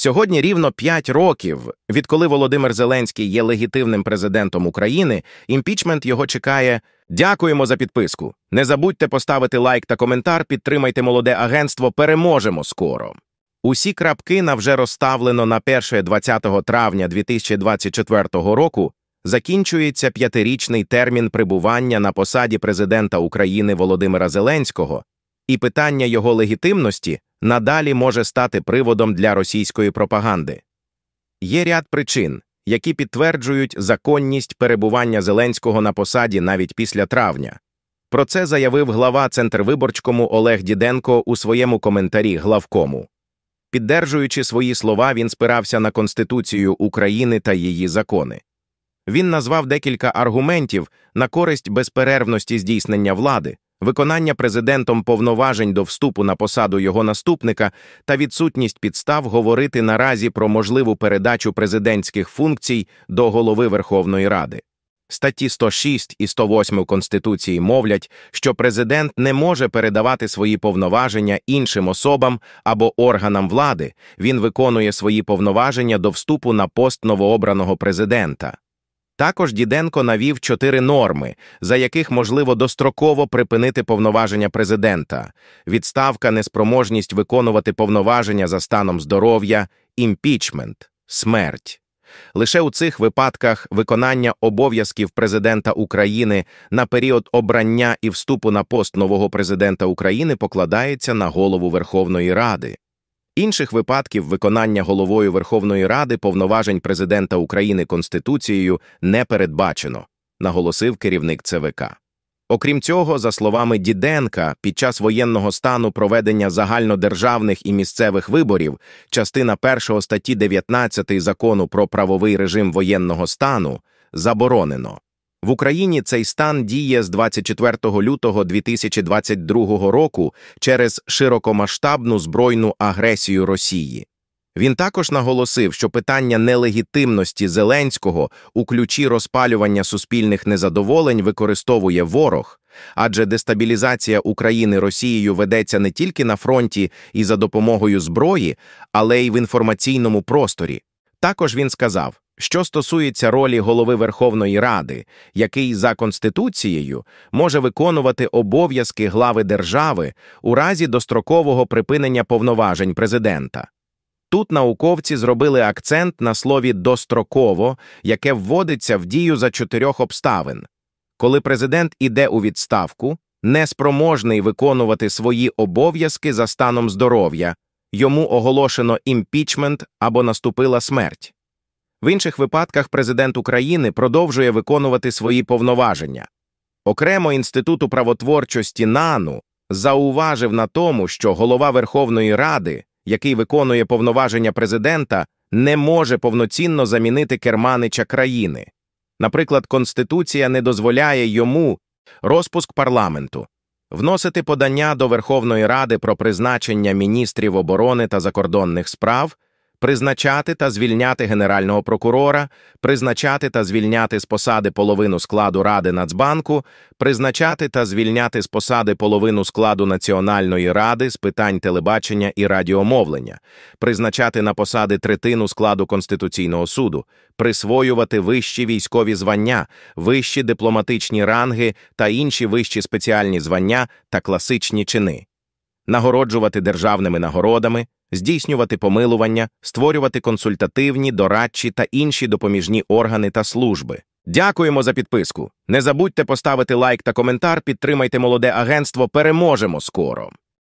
Сьогодні рівно п'ять років, відколи Володимир Зеленський є легітимним президентом України, імпічмент його чекає. Дякуємо за підписку. Не забудьте поставити лайк та коментар, підтримайте молоде агентство. Переможемо скоро. Усі крапки на вже розставлено на 1 20 травня 2024 року. Закінчується п'ятирічний термін прибування на посаді президента України Володимира Зеленського, і питання його легітимності надалі може стати приводом для російської пропаганди. Є ряд причин, які підтверджують законність перебування Зеленського на посаді навіть після травня. Про це заявив глава Центрвиборчкому Олег Діденко у своєму коментарі главкому. Піддержуючи свої слова, він спирався на Конституцію України та її закони. Він назвав декілька аргументів на користь безперервності здійснення влади виконання президентом повноважень до вступу на посаду його наступника та відсутність підстав говорити наразі про можливу передачу президентських функцій до голови Верховної Ради. Статті 106 і 108 Конституції мовлять, що президент не може передавати свої повноваження іншим особам або органам влади, він виконує свої повноваження до вступу на пост новообраного президента. Також Діденко навів чотири норми, за яких можливо достроково припинити повноваження президента: відставка, неспроможність виконувати повноваження за станом здоров'я, імпічмент, смерть. Лише у цих випадках виконання обов'язків президента України на період обрання і вступу на пост нового президента України покладається на голову Верховної Ради. Інших випадків виконання головою Верховної Ради повноважень президента України Конституцією не передбачено, наголосив керівник ЦВК. Окрім цього, за словами Діденка, під час воєнного стану проведення загальнодержавних і місцевих виборів, частина 1 статті 19 закону про правовий режим воєнного стану заборонено. В Україні цей стан діє з 24 лютого 2022 року через широкомасштабну збройну агресію Росії. Він також наголосив, що питання нелегітимності Зеленського у ключі розпалювання суспільних незадоволень використовує ворог, адже дестабілізація України Росією ведеться не тільки на фронті і за допомогою зброї, але й в інформаційному просторі. Також він сказав. Що стосується ролі голови Верховної Ради, який за Конституцією може виконувати обов'язки глави держави у разі дострокового припинення повноважень президента. Тут науковці зробили акцент на слові достроково, яке вводиться в дію за чотирьох обставин. Коли президент іде у відставку, неспроможний виконувати свої обов'язки за станом здоров'я, йому оголошено імпічмент або наступила смерть. В інших випадках президент України продовжує виконувати свої повноваження. Окремо Інституту правотворчості НАНУ зауважив на тому, що голова Верховної Ради, який виконує повноваження президента, не може повноцінно замінити керманича країни. Наприклад, Конституція не дозволяє йому розпуск парламенту, вносити подання до Верховної Ради про призначення міністрів оборони та закордонних справ. Призначати та звільняти Генерального прокурора, призначати та звільняти з посади половину складу Ради Нацбанку, призначати та звільняти з посади половину складу Національної ради з питань телебачення і радіомовлення, призначати на посади третину складу Конституційного суду, присвоювати вищі військові звання, вищі дипломатичні ранги та інші вищі спеціальні звання та класичні чини, нагороджувати державними нагородами здійснювати помилування, створювати консультативні, дорадчі та інші допоміжні органи та служби. Дякуємо за підписку. Не забудьте поставити лайк та коментар, підтримайте молоде агентство. Переможемо скоро!